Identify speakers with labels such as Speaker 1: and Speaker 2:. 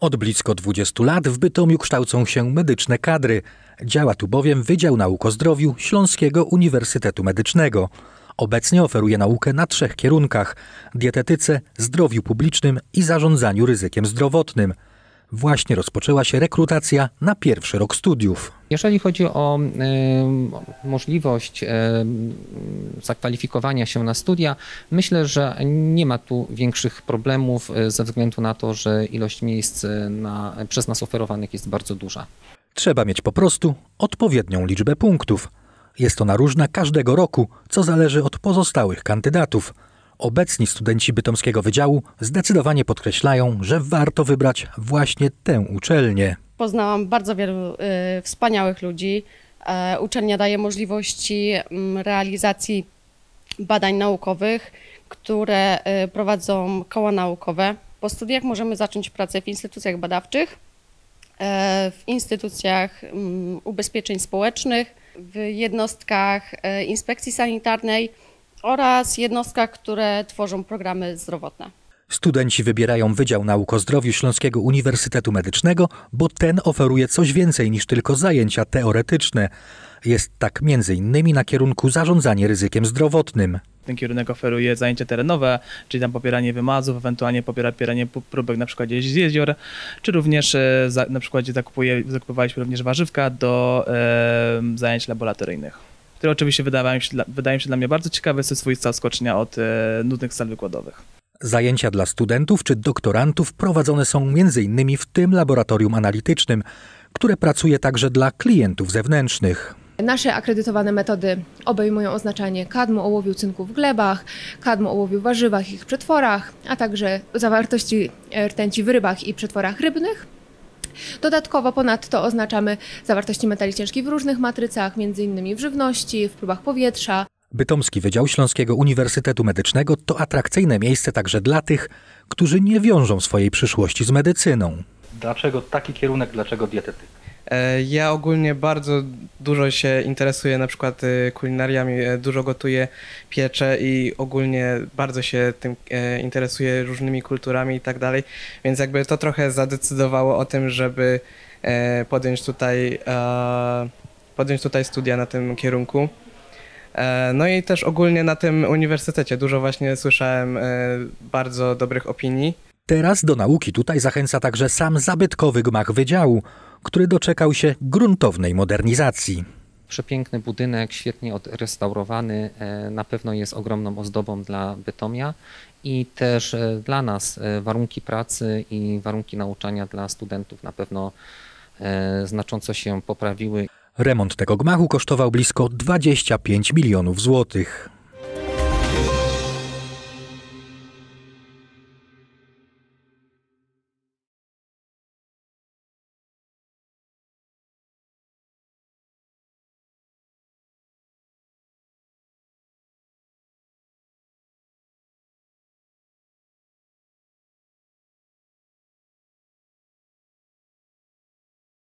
Speaker 1: Od blisko 20 lat w Bytomiu kształcą się medyczne kadry. Działa tu bowiem Wydział Nauk o Zdrowiu Śląskiego Uniwersytetu Medycznego. Obecnie oferuje naukę na trzech kierunkach: dietetyce, zdrowiu publicznym i zarządzaniu ryzykiem zdrowotnym – właśnie rozpoczęła się rekrutacja na pierwszy rok studiów.
Speaker 2: Jeżeli chodzi o y, możliwość y, zakwalifikowania się na studia, myślę, że nie ma tu większych problemów e, ze względu na to, że ilość miejsc e, na, przez nas oferowanych jest bardzo duża. Trzeba mieć po prostu
Speaker 1: odpowiednią liczbę punktów. Jest ona różna każdego roku, co zależy od pozostałych kandydatów. Obecni studenci Bytomskiego Wydziału zdecydowanie podkreślają, że warto wybrać właśnie tę uczelnię.
Speaker 3: Poznałam bardzo wielu y, wspaniałych ludzi. E, uczelnia daje możliwości mm, realizacji badań naukowych, które y, prowadzą koła naukowe. Po studiach możemy zacząć pracę w instytucjach badawczych, e, w instytucjach mm, ubezpieczeń społecznych, w jednostkach e, inspekcji sanitarnej oraz jednostkach, które tworzą programy zdrowotne.
Speaker 1: Studenci wybierają Wydział Nauk o Zdrowiu Śląskiego Uniwersytetu Medycznego, bo ten oferuje coś więcej niż tylko zajęcia teoretyczne. Jest tak m.in. na kierunku zarządzanie ryzykiem zdrowotnym.
Speaker 2: Ten kierunek oferuje zajęcia terenowe, czyli tam popieranie wymazów, ewentualnie popieranie próbek na przykład z jezior, czy również e, na przykład zakupuje, zakupowaliśmy również warzywka do e, zajęć laboratoryjnych które oczywiście wydają się, wydają się dla mnie bardzo ciekawe ze swoista skocznia od e, nudnych sal wykładowych.
Speaker 1: Zajęcia dla studentów czy doktorantów prowadzone są m.in. w tym laboratorium analitycznym, które pracuje także dla klientów zewnętrznych.
Speaker 3: Nasze akredytowane metody obejmują oznaczanie kadmu ołowiu cynku w glebach, kadmu ołowiu w warzywach i ich przetworach, a także zawartości rtęci w rybach i przetworach rybnych Dodatkowo ponadto oznaczamy zawartości metali ciężkich w różnych matrycach, m.in. w żywności, w próbach powietrza.
Speaker 1: Bytomski Wydział Śląskiego Uniwersytetu Medycznego to atrakcyjne miejsce także dla tych, którzy nie wiążą swojej przyszłości z medycyną. Dlaczego taki kierunek, dlaczego dietetyka?
Speaker 2: E, ja ogólnie bardzo dużo się interesuję na przykład e, kulinariami, e, dużo gotuję, pieczę i ogólnie bardzo się tym interesuję różnymi kulturami i tak dalej, więc jakby to trochę zadecydowało o tym, żeby podjąć tutaj, podjąć tutaj studia na tym kierunku. No i też ogólnie na tym uniwersytecie dużo właśnie słyszałem bardzo dobrych opinii Teraz do nauki
Speaker 1: tutaj zachęca także sam zabytkowy gmach wydziału, który doczekał się gruntownej
Speaker 2: modernizacji. Przepiękny budynek, świetnie odrestaurowany, e, na pewno jest ogromną ozdobą dla Bytomia i też e, dla nas e, warunki pracy i warunki nauczania dla studentów na pewno znacząco się poprawiły.
Speaker 1: Remont tego gmachu kosztował blisko 25 milionów złotych.